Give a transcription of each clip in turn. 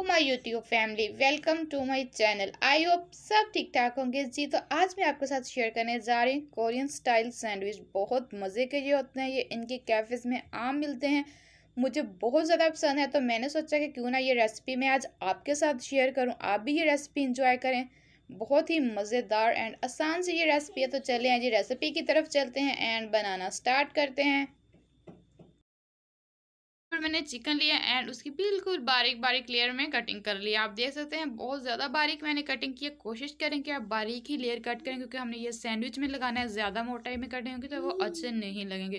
To my YouTube family welcome to my channel I hope सब ठीक ठाक होंगे जी तो आज मैं आपके साथ शेयर करने जा रही हूँ कोरियन स्टाइल सैंडविच बहुत मज़े के ये होते हैं ये इनके कैफ़ेज़ में आम मिलते हैं मुझे बहुत ज़्यादा पसंद है तो मैंने सोचा कि क्यों ना ये रेसिपी मैं आज आपके साथ शेयर करूँ आप भी ये रेसिपी इंजॉय करें बहुत ही मज़ेदार एंड आसान से ये रेसिपी है तो चले आज ये रेसिपी की तरफ चलते हैं एंड बनाना स्टार्ट करते हैं पर मैंने चिकन लिया एंड उसकी बिल्कुल बारीक बारीक लेयर में कटिंग कर लिया आप देख सकते हैं बहुत ज़्यादा बारीक मैंने कटिंग की है कोशिश करें कि आप बारीक ही लेयर कट करें क्योंकि हमने ये सैंडविच में लगाना है ज़्यादा मोटाई में कटिंग होगी तो वो अच्छे हम्म। नहीं लगेंगे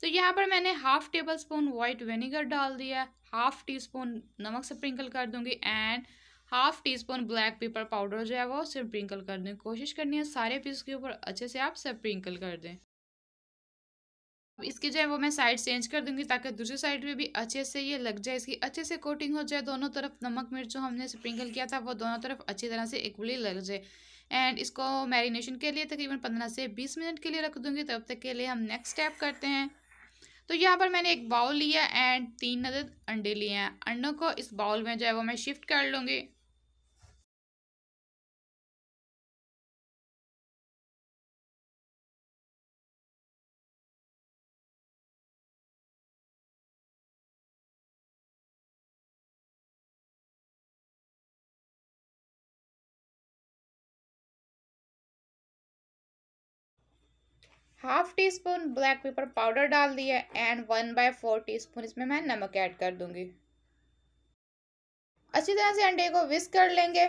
तो यहाँ पर मैंने half tablespoon white vinegar डाल दिया हाफ टी स्पून नमक स्प्रिंकल कर दूँगी and half teaspoon black pepper powder जो है वो स्प्रिंकल कर दें कोशिश करनी है सारे पीस के ऊपर अच्छे से आप स्प्रिंकल कर दें इसके जो है वो मैं साइड चेंज कर दूंगी ताकि दूसरी साइड में भी अच्छे से ये लग जाए इसकी अच्छे से कोटिंग हो जाए दोनों तरफ नमक मिर्च जो हमने स्प्रिंकल किया था वो दोनों तरफ अच्छी तरह से इक्वली लग जाए एंड इसको मैरिनेशन के लिए तकरीबन पंद्रह से बीस मिनट के लिए रख दूंगी तब तक के लिए हम नेक्स्ट स्टेप करते हैं तो यहाँ पर मैंने एक बाउल लिया एंड तीन नदद अंडे लिए हैं अंडों को इस बाउल में जो है वो मैं शिफ्ट कर लूँगी half teaspoon black pepper powder डाल दिया and one by four teaspoon इसमें मैं नमक ऐड कर दूंगी अच्छी तरह से अंडे को विस्क कर लेंगे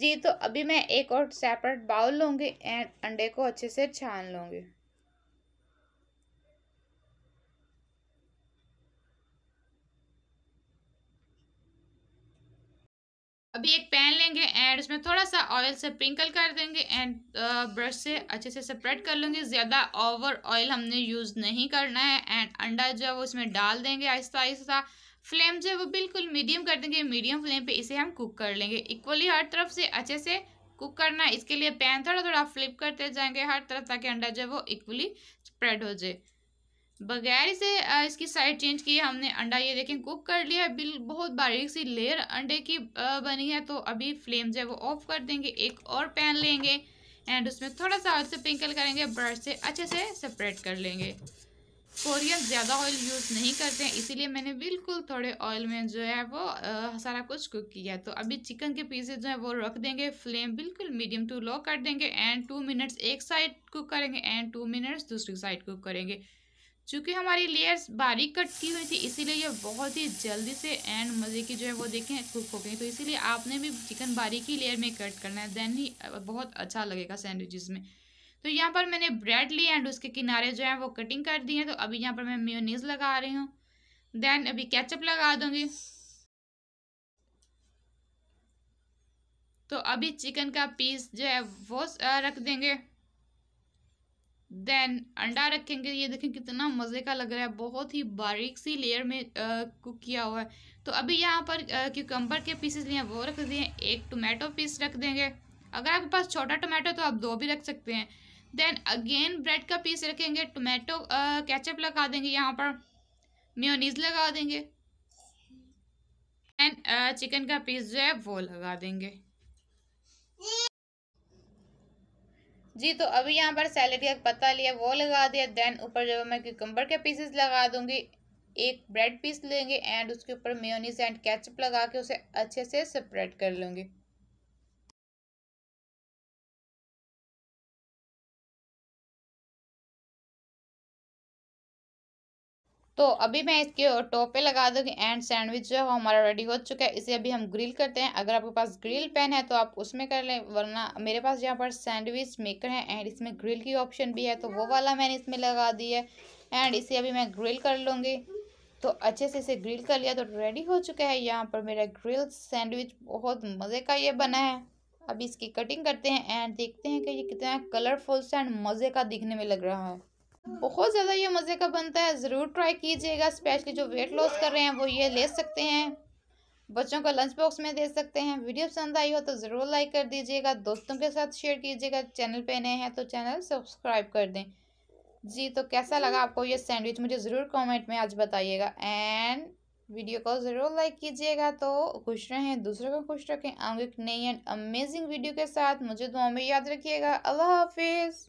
जी तो अभी मैं एक और सेपरेट बाउल लूंगी एंड अंडे को अच्छे से छान लूंगी अभी एक पैन लेंगे एंड उसमें थोड़ा सा ऑयल से कर देंगे एंड ब्रश uh, से अच्छे से सेपरेट कर लेंगे ज़्यादा ओवर ऑयल हमने यूज़ नहीं करना है एंड अंडा जो है वो इसमें डाल देंगे आहिस्ता आहिस्ता फ्लेम जो है वो बिल्कुल मीडियम कर देंगे मीडियम फ्लेम पे इसे हम कुक कर लेंगे इक्वली हर तरफ से अच्छे से कुक करना है इसके लिए पैन थोड़ा थोड़ा फ्लिप करते जाएंगे हर तरफ ताकि अंडा जो है वो इक्वली स्प्रेड हो जाए बगैर इसे इसकी साइड चेंज किए हमने अंडा ये देखें कुक कर लिया है बिल बहुत बारीक सी लेयर अंडे की बनी है तो अभी फ्लेम जो है वो ऑफ कर देंगे एक और पैन लेंगे एंड उसमें थोड़ा सा ऑयल से पिंकल करेंगे ब्रश से अच्छे से सेपरेट कर लेंगे कोरियन ज़्यादा ऑयल यूज़ नहीं करते हैं इसीलिए मैंने बिल्कुल थोड़े ऑयल में जो है वो आ, सारा कुछ कुक किया तो अभी चिकन के पीसेज जो है वो रख देंगे फ्लेम बिल्कुल मीडियम टू लो कर देंगे एंड टू मिनट्स एक साइड कुक करेंगे एंड टू मिनट्स दूसरी साइड कुक करेंगे चूँकि हमारी लेयर्स बारीक कट की हुई थी इसीलिए ये बहुत ही जल्दी से एंड मज़े की जो है वो देखें कुक हो गई तो इसीलिए आपने भी चिकन बारीक ही लेयर में कट करना है देन ही बहुत अच्छा लगेगा सैंडविचेस में तो यहाँ पर मैंने ब्रेड ली एंड उसके किनारे जो है वो कटिंग कर दी है तो अभी यहाँ पर मैं मेयोनीज लगा रही हूँ देन अभी कैचअप लगा दूँगी तो अभी चिकन का पीस जो है वो रख देंगे देन अंडा रखेंगे ये देखें कितना मज़े का लग रहा है बहुत ही बारीक सी लेयर में कुक किया हुआ है तो अभी यहाँ पर क्यूकम्बर के पीसेस लिए वो रख दिए एक टोमेटो पीस रख देंगे अगर आपके पास छोटा टोमेटो तो आप दो भी रख सकते हैं देन अगेन ब्रेड का पीस रखेंगे टोमेटो कैचअप लगा देंगे यहाँ पर म्योनीज लगा देंगे एंड चिकन का पीस जो है वो लगा देंगे जी तो अभी यहाँ पर सैलड का पत्ता लिया वो लगा दिया देन ऊपर जब मैं क्यूकम्बर के पीसेस लगा दूंगी एक ब्रेड पीस लेंगे एंड उसके ऊपर मेयोनीज एंड कैचअप लगा के उसे अच्छे से स्प्रेड कर लूँगी तो अभी मैं इसके टॉप पे लगा दूँगी एंड सैंडविच जो है वो हमारा रेडी हो चुका है इसे अभी हम ग्रिल करते हैं अगर आपके पास ग्रिल पैन है तो आप उसमें कर लें वरना मेरे पास यहाँ पर सैंडविच मेकर है एंड इसमें ग्रिल की ऑप्शन भी है तो वो वाला मैंने इसमें लगा दी है एंड इसे अभी मैं ग्रिल कर लूँगी तो अच्छे से इसे ग्रिल कर लिया तो रेडी हो चुका है यहाँ पर मेरा ग्रिल सैंडविच बहुत मज़े का ये बना है अभी इसकी कटिंग करते हैं एंड देखते हैं कि ये कितना कलरफुल सा एंड मज़े का दिखने में लग रहा है बहुत ज़्यादा ये मज़े का बनता है ज़रूर ट्राई कीजिएगा स्पेशली जो वेट लॉस कर रहे हैं वो ये ले सकते हैं बच्चों को लंच बॉक्स में दे सकते हैं वीडियो पसंद आई हो तो ज़रूर लाइक कर दीजिएगा दोस्तों के साथ शेयर कीजिएगा चैनल पे नए हैं तो चैनल सब्सक्राइब कर दें जी तो कैसा लगा आपको ये सैंडविच मुझे ज़रूर कमेंट में आज बताइएगा एंड वीडियो को ज़रूर लाइक कीजिएगा तो खुश रहें दूसरों को खुश रखें आगे एक नई एंड अमेजिंग वीडियो के साथ मुझे दुआ में याद रखिएगा अल्लाह हाफिज़